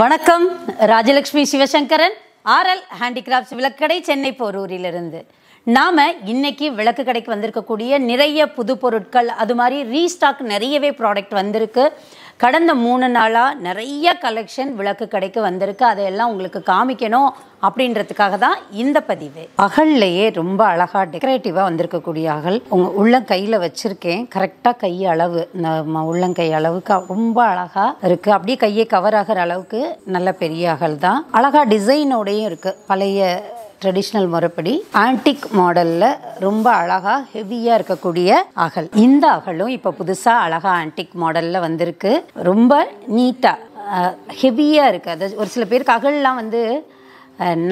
வணக்கம் Rajalakshmi Sivasankaran RL handicrafts விளக்கடை சென்னை போரூரிலிருந்து நாம் இன்னைக்கு விளக்கு கடைக்கு வந்திருக்கக்கூடிய நிறைய புது பொருட்கள் அது மாதிரி ரீஸ்டாக் நிறையவே ப்ராடக்ட் வந்திருக்கு கடந்த மூணு நாளாக நிறைய கலெக்ஷன் விளக்கு கடைக்கு வந்திருக்கு அதையெல்லாம் உங்களுக்கு காமிக்கணும் அப்படின்றதுக்காக தான் இந்த பதிவு அகல்லையே ரொம்ப அழகாக டெக்கரேட்டிவாக வந்திருக்கக்கூடிய அகல் உங்கள் உள்ளங்கையில் வச்சுருக்கேன் கரெக்டாக கை அளவு நம்ம உள்ளங்கை அளவுக்கு ரொம்ப அழகாக இருக்குது அப்படியே கையை கவர் ஆகிற அளவுக்கு நல்ல பெரிய அகல் தான் அழகாக டிசைனோடையும் இருக்குது பழைய ட்ரெடிஷ்னல் முறைப்படி ஆன்டிக் மாடலில் ரொம்ப அழகாக ஹெவியாக இருக்கக்கூடிய அகல் இந்த அகலும் இப்போ புதுசாக அழகாக ஆன்டிக் மாடலில் வந்திருக்கு ரொம்ப நீட்டாக ஹெவியாக இருக்குது அது ஒரு சில பேருக்கு அகல்லாம் வந்து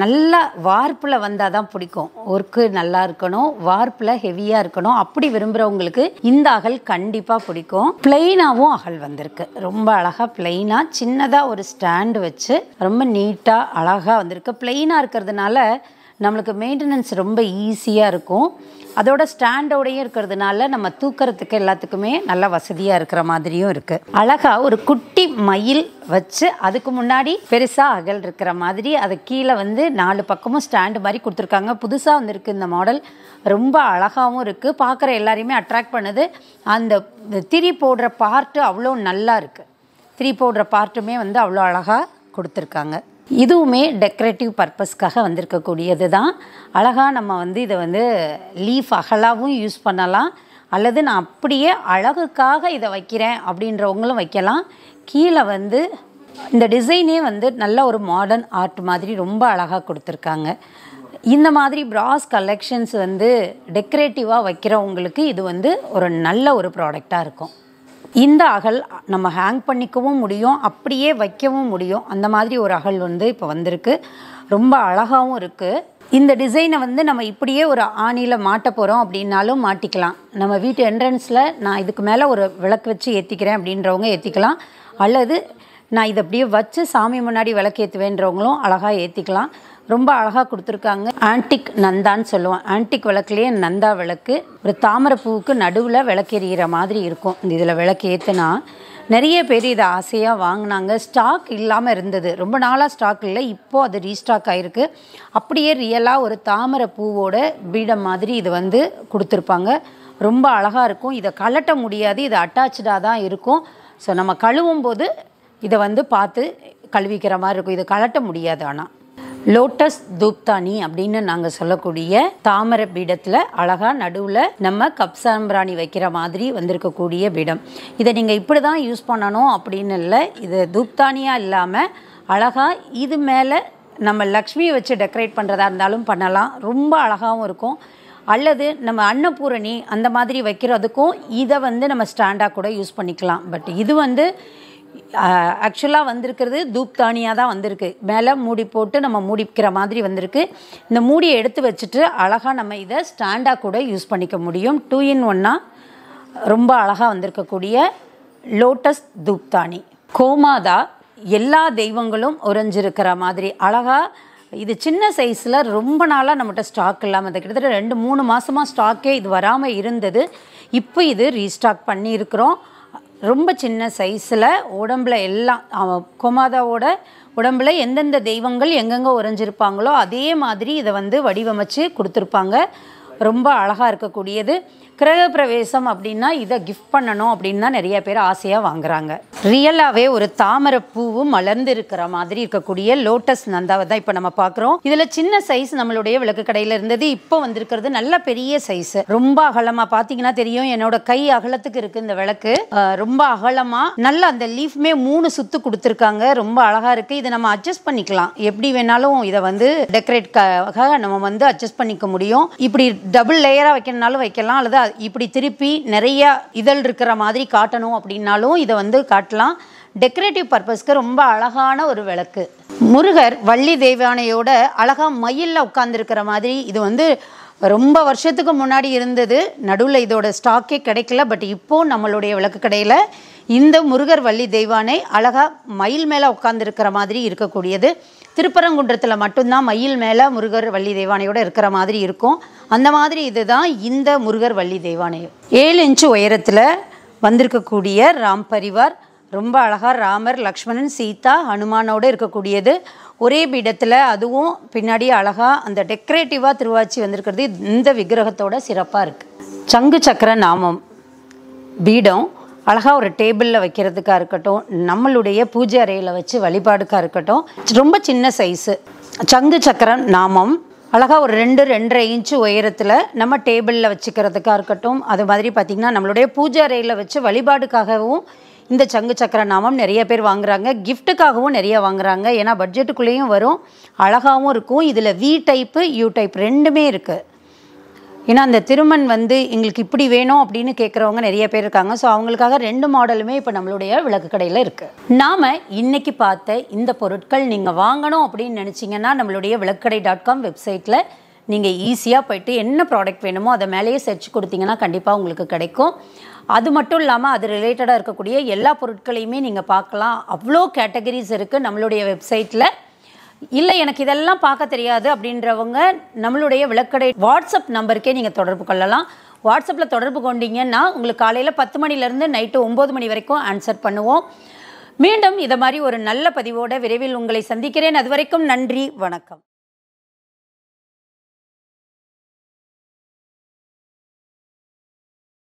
நல்லா வார்ப்பில் வந்தால் தான் பிடிக்கும் ஒர்க்கு நல்லா இருக்கணும் வார்ப்பில் ஹெவியாக இருக்கணும் அப்படி விரும்புகிறவங்களுக்கு இந்த அகல் கண்டிப்பாக பிடிக்கும் பிளெயினாகவும் அகல் வந்திருக்கு ரொம்ப அழகாக பிளெயினாக சின்னதாக ஒரு ஸ்டாண்டு வச்சு ரொம்ப நீட்டாக அழகாக வந்திருக்கு பிளெயினாக இருக்கிறதுனால நம்மளுக்கு மெயின்டெனன்ஸ் ரொம்ப ஈஸியாக இருக்கும் அதோட ஸ்டாண்டோடையும் இருக்கிறதுனால நம்ம தூக்கிறதுக்கு எல்லாத்துக்குமே நல்லா வசதியாக இருக்கிற மாதிரியும் இருக்குது அழகாக ஒரு குட்டி மயில் வச்சு அதுக்கு முன்னாடி பெருசாக அகல் இருக்கிற மாதிரி அது கீழே வந்து நாலு பக்கமும் ஸ்டாண்டு மாதிரி கொடுத்துருக்காங்க புதுசாக வந்திருக்கு இந்த மாடல் ரொம்ப அழகாகவும் இருக்குது பார்க்குற எல்லாரையுமே அட்ராக்ட் பண்ணுது அந்த திரி போடுற பார்ட்டு அவ்வளோ நல்லா இருக்குது திரி போடுற பார்ட்டுமே வந்து அவ்வளோ அழகாக கொடுத்துருக்காங்க இதுவுமே டெக்கரேட்டிவ் பர்பஸ்க்காக வந்திருக்கக்கூடியது தான் அழகாக நம்ம வந்து இதை வந்து லீஃப் அகலாகவும் யூஸ் பண்ணலாம் அல்லது நான் அப்படியே அழகுக்காக இதை வைக்கிறேன் அப்படின்றவங்களும் வைக்கலாம் கீழே வந்து இந்த டிசைனே வந்து நல்ல ஒரு மாடர்ன் ஆர்ட் மாதிரி ரொம்ப அழகாக கொடுத்துருக்காங்க இந்த மாதிரி ப்ராஸ் கலெக்ஷன்ஸ் வந்து டெக்கரேட்டிவாக வைக்கிறவங்களுக்கு இது வந்து ஒரு நல்ல ஒரு ப்ராடக்டாக இருக்கும் இந்த அகல் நம்ம ஹேங் பண்ணிக்கவும் முடியும் அப்படியே வைக்கவும் முடியும் அந்த மாதிரி ஒரு அகல் வந்து இப்போ வந்திருக்கு ரொம்ப அழகாகவும் இருக்குது இந்த டிசைனை வந்து நம்ம இப்படியே ஒரு ஆணியில் மாட்ட போகிறோம் அப்படின்னாலும் மாட்டிக்கலாம் நம்ம வீட்டு என்ட்ரன்ஸில் நான் இதுக்கு மேலே ஒரு விளக்கு வச்சு ஏற்றிக்கிறேன் அப்படின்றவங்க ஏற்றிக்கலாம் அல்லது நான் இதை அப்படியே வச்சு சாமி முன்னாடி விளக்கு ஏற்றுவேன்றவங்களும் அழகாக ஏற்றிக்கலாம் ரொம்ப அழகாக கொடுத்துருக்காங்க ஆன்டிக் நந்தான்னு சொல்லுவோம் ஆன்டிக் விளக்குலேயே நந்தா விளக்கு ஒரு தாமரை பூவுக்கு நடுவில் விளக்கெறிகிற மாதிரி இருக்கும் இந்த இதில் விளக்கு ஏற்றுனா நிறைய பேர் இதை ஆசையாக வாங்கினாங்க ஸ்டாக் இல்லாமல் இருந்தது ரொம்ப நாளாக ஸ்டாக் இல்லை இப்போது அது ரீஸ்டாக் ஆகிருக்கு அப்படியே ரியலாக ஒரு தாமரை பூவோட பீடம் மாதிரி இது வந்து கொடுத்துருப்பாங்க ரொம்ப அழகாக இருக்கும் இதை கலட்ட முடியாது இது அட்டாச்சாக தான் இருக்கும் ஸோ நம்ம கழுவும் போது இதை வந்து பார்த்து கழுவிக்கிற மாதிரி இருக்கும் இதை கலட்ட முடியாது ஆனால் லோட்டஸ் தூப்தானி அப்படின்னு நாங்கள் சொல்லக்கூடிய தாமரை பீடத்தில் அழகாக நடுவில் நம்ம கப்சாம்பிராணி வைக்கிற மாதிரி வந்திருக்கக்கூடிய பீடம் இதை நீங்கள் இப்படி தான் யூஸ் பண்ணணும் அப்படின்னு இல்லை இது தூப்தானியாக இல்லாமல் அழகாக இது மேலே நம்ம லக்ஷ்மியை வச்சு டெக்கரேட் பண்ணுறதா இருந்தாலும் பண்ணலாம் ரொம்ப அழகாகவும் இருக்கும் அல்லது நம்ம அன்னபூரணி அந்த மாதிரி வைக்கிறதுக்கும் இதை வந்து நம்ம ஸ்டாண்டாக கூட யூஸ் பண்ணிக்கலாம் பட் இது வந்து ஆக்சுவலாக வந்திருக்கிறது தானியாக தான் வந்திருக்கு மேலே மூடி போட்டு நம்ம மூடிக்கிற மாதிரி வந்திருக்கு இந்த மூடியை எடுத்து வச்சுட்டு அழகாக நம்ம இதை ஸ்டாண்டாக கூட யூஸ் பண்ணிக்க முடியும் டூ இன் ஒன்னாக ரொம்ப அழகாக வந்திருக்கக்கூடிய லோட்டஸ் தானி கோமாதா எல்லா தெய்வங்களும் உறைஞ்சிருக்கிற மாதிரி அழகாக இது சின்ன சைஸில் ரொம்ப நாளாக நம்மகிட்ட ஸ்டாக் இல்லாமல் இருந்தது கிட்டத்தட்ட ரெண்டு மூணு மாதமாக ஸ்டாக்கே இது வராமல் இருந்தது இப்போ இது ரீஸ்டாக் பண்ணியிருக்கிறோம் ரொம்ப சின்ன சைஸில் உடம்பில் எல்லாம் அவன் கோமாதாவோட உடம்பில் எந்தெந்த தெய்வங்கள் எங்கெங்கே உறைஞ்சிருப்பாங்களோ அதே மாதிரி இதை வந்து வடிவமைச்சு கொடுத்துருப்பாங்க ரொம்ப அழகாக இருக்கக்கூடியது கிரகப்பிரவேசம் அப்படின்னா இதை கிஃப்ட் பண்ணணும் அப்படின்னு தான் நிறைய பேர் ஆசையாக வாங்குறாங்க ரியலாகவே ஒரு தாமரை பூவும் மலர்ந்து இருக்கிற மாதிரி இருக்கக்கூடிய லோட்டஸ் நந்தாவை தான் இப்போ நம்ம பார்க்குறோம் இதில் சின்ன சைஸ் நம்மளுடைய விளக்கு கடையில் இருந்தது இப்போ வந்திருக்கிறது நல்ல பெரிய சைஸ் ரொம்ப அகலமாக பார்த்தீங்கன்னா தெரியும் என்னோட கை அகலத்துக்கு இருக்குது இந்த விளக்கு ரொம்ப அகலமாக நல்ல அந்த லீஃப்மே மூணு சுத்து கொடுத்துருக்காங்க ரொம்ப அழகாக இருக்குது இதை நம்ம அட்ஜஸ்ட் பண்ணிக்கலாம் எப்படி வேணாலும் இதை வந்து டெக்கரேட் நம்ம வந்து அட்ஜஸ்ட் பண்ணிக்க முடியும் இப்படி டபுள் லேயராக வைக்கணும்னாலும் வைக்கலாம் அல்லது இப்படி திருப்பி நிறையா இதழ் இருக்கிற மாதிரி காட்டணும் அப்படின்னாலும் இதை வந்து காட்டலாம் டெக்கரேட்டிவ் பர்பஸ்க்கு ரொம்ப அழகான ஒரு விளக்கு முருகர் வள்ளி தேவானையோட அழகாக மயிலில் உட்காந்துருக்கிற மாதிரி இது வந்து ரொம்ப வருஷத்துக்கு முன்னாடி இருந்தது நடுவில் இதோட ஸ்டாக்கே கிடைக்கல பட் இப்போது நம்மளுடைய விளக்கு கடையில் இந்த முருகர் வள்ளி தெய்வானை அழகாக மயில் மேலே உட்காந்துருக்கிற மாதிரி இருக்கக்கூடியது திருப்பரங்குன்றத்தில் மட்டும்தான் மயில் மேலே முருகர் வள்ளி தெய்வானையோடு இருக்கிற மாதிரி இருக்கும் அந்த மாதிரி இதுதான் இந்த முருகர் வள்ளி தெய்வானை ஏழு இன்ச்சு உயரத்தில் வந்திருக்கக்கூடிய ராம் பரிவார் ரொம்ப அழகாக ராமர் லக்ஷ்மணன் சீதா ஹனுமானோடு இருக்கக்கூடியது ஒரே பீடத்தில் அதுவும் பின்னாடி அழகாக அந்த டெக்கரேட்டிவாக திருவாச்சி வந்திருக்கிறது இந்த விக்கிரகத்தோட சிறப்பாக இருக்குது சங்கு சக்கர நாமம் பீடம் அழகாக ஒரு டேபிளில் வைக்கிறதுக்காக இருக்கட்டும் நம்மளுடைய பூஜை அறையில் வச்சு வழிபாடுக்காக இருக்கட்டும் ரொம்ப சின்ன சைஸு சங்கு சக்கரம் நாமம் அழகாக ஒரு ரெண்டு ரெண்டரை இன்ச்சு உயரத்தில் நம்ம டேபிளில் வச்சுக்கிறதுக்காக இருக்கட்டும் அது மாதிரி பார்த்திங்கன்னா நம்மளுடைய பூஜை அறையில் வச்சு வழிபாடுக்காகவும் இந்த சங்கு சக்கர நாமம் நிறைய பேர் வாங்குகிறாங்க கிஃப்ட்டுக்காகவும் நிறைய வாங்குகிறாங்க ஏன்னா பட்ஜெட்டுக்குள்ளேயும் வரும் அழகாகவும் இருக்கும் இதில் வி டைப்பு யூ டைப் ரெண்டுமே இருக்குது ஏன்னா அந்த திருமண் வந்து எங்களுக்கு இப்படி வேணும் அப்படின்னு கேட்குறவங்க நிறைய பேர் இருக்காங்க ஸோ அவங்களுக்காக ரெண்டு மாடலுமே இப்போ நம்மளுடைய விளக்கு கடையில் இருக்குது நாம் இன்றைக்கி பார்த்த இந்த பொருட்கள் நீங்கள் வாங்கணும் அப்படின்னு நினச்சிங்கன்னா நம்மளுடைய கடை டாட் காம் வெப்சைட்டில் நீங்கள் ஈஸியாக போயிட்டு என்ன ப்ராடக்ட் வேணுமோ அதை மேலேயே சர்ச் கொடுத்தீங்கன்னா கண்டிப்பாக உங்களுக்கு கிடைக்கும் அது மட்டும் இல்லாமல் அது ரிலேட்டடாக இருக்கக்கூடிய எல்லா பொருட்களையுமே நீங்கள் பார்க்கலாம் அவ்வளோ கேட்டகரிஸ் இருக்குது நம்மளுடைய வெப்சைட்டில் இல்லை எனக்கு இதெல்லாம் பார்க்க தெரியாது அப்படின்றவங்க நம்மளுடைய விளக்கடை வாட்ஸ்அப் நம்பருக்கே நீங்கள் தொடர்பு கொள்ளலாம் வாட்ஸ்அப்பில் தொடர்பு கொண்டீங்கன்னா உங்களுக்கு காலையில் பத்து மணிலேருந்து நைட்டு ஒம்பது மணி வரைக்கும் ஆன்சர் பண்ணுவோம் மீண்டும் இதை மாதிரி ஒரு நல்ல பதிவோடு விரைவில் உங்களை சந்திக்கிறேன் அது வரைக்கும் நன்றி வணக்கம்